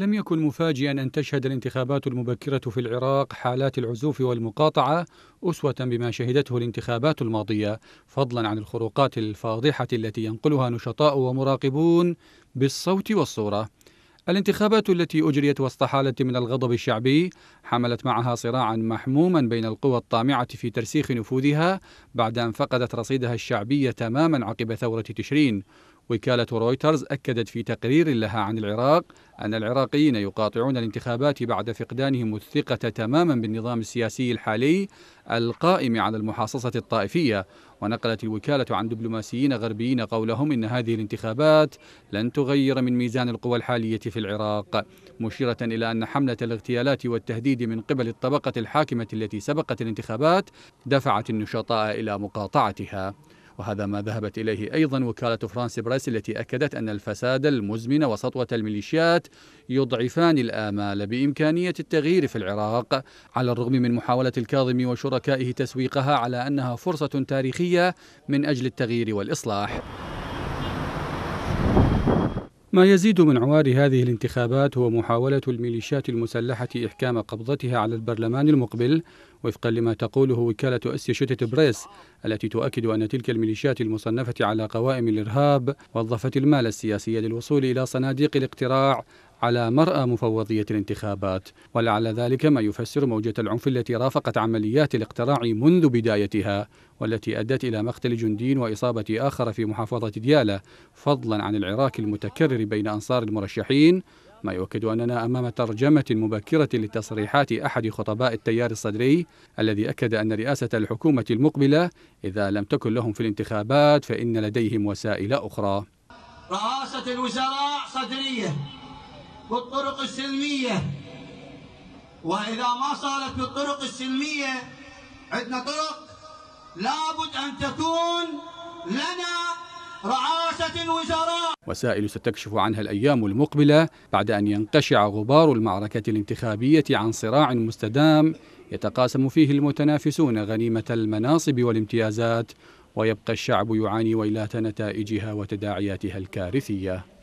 لم يكن مفاجئا أن تشهد الانتخابات المبكرة في العراق حالات العزوف والمقاطعة أسوة بما شهدته الانتخابات الماضية فضلا عن الخروقات الفاضحة التي ينقلها نشطاء ومراقبون بالصوت والصورة الانتخابات التي أجريت وسط حالة من الغضب الشعبي حملت معها صراعا محموما بين القوى الطامعة في ترسيخ نفوذها بعد أن فقدت رصيدها الشعبي تماما عقب ثورة تشرين وكالة رويترز أكدت في تقرير لها عن العراق أن العراقيين يقاطعون الانتخابات بعد فقدانهم الثقة تماما بالنظام السياسي الحالي القائم على المحاصصة الطائفية ونقلت الوكالة عن دبلوماسيين غربيين قولهم إن هذه الانتخابات لن تغير من ميزان القوى الحالية في العراق مشيرة إلى أن حملة الاغتيالات والتهديد من قبل الطبقة الحاكمة التي سبقت الانتخابات دفعت النشطاء إلى مقاطعتها وهذا ما ذهبت إليه أيضا وكالة فرانس بريس التي أكدت أن الفساد المزمن وسطوة الميليشيات يضعفان الآمال بإمكانية التغيير في العراق على الرغم من محاولة الكاظم وشركائه تسويقها على أنها فرصة تاريخية من أجل التغيير والإصلاح ما يزيد من عوار هذه الانتخابات هو محاولة الميليشيات المسلحة إحكام قبضتها على البرلمان المقبل وفقا لما تقوله وكالة أسيشيتد بريس التي تؤكد أن تلك الميليشيات المصنفة على قوائم الإرهاب وظفت المال السياسي للوصول إلى صناديق الاقتراع على مرأى مفوضية الانتخابات ولعل ذلك ما يفسر موجة العنف التي رافقت عمليات الاقتراع منذ بدايتها والتي أدت إلى مقتل جندي وإصابة آخر في محافظة ديالى فضلا عن العراك المتكرر بين أنصار المرشحين ما يؤكد أننا أمام ترجمة مبكرة لتصريحات أحد خطباء التيار الصدري الذي أكد أن رئاسة الحكومة المقبلة إذا لم تكن لهم في الانتخابات فإن لديهم وسائل أخرى رئاسة الوزراء صدرية بالطرق السلمية وإذا ما صارت بالطرق السلمية عندنا طرق لابد أن تكون لنا رعاسة وزراء وسائل ستكشف عنها الأيام المقبلة بعد أن ينقشع غبار المعركة الانتخابية عن صراع مستدام يتقاسم فيه المتنافسون غنيمة المناصب والامتيازات ويبقى الشعب يعاني ويلات نتائجها وتداعياتها الكارثية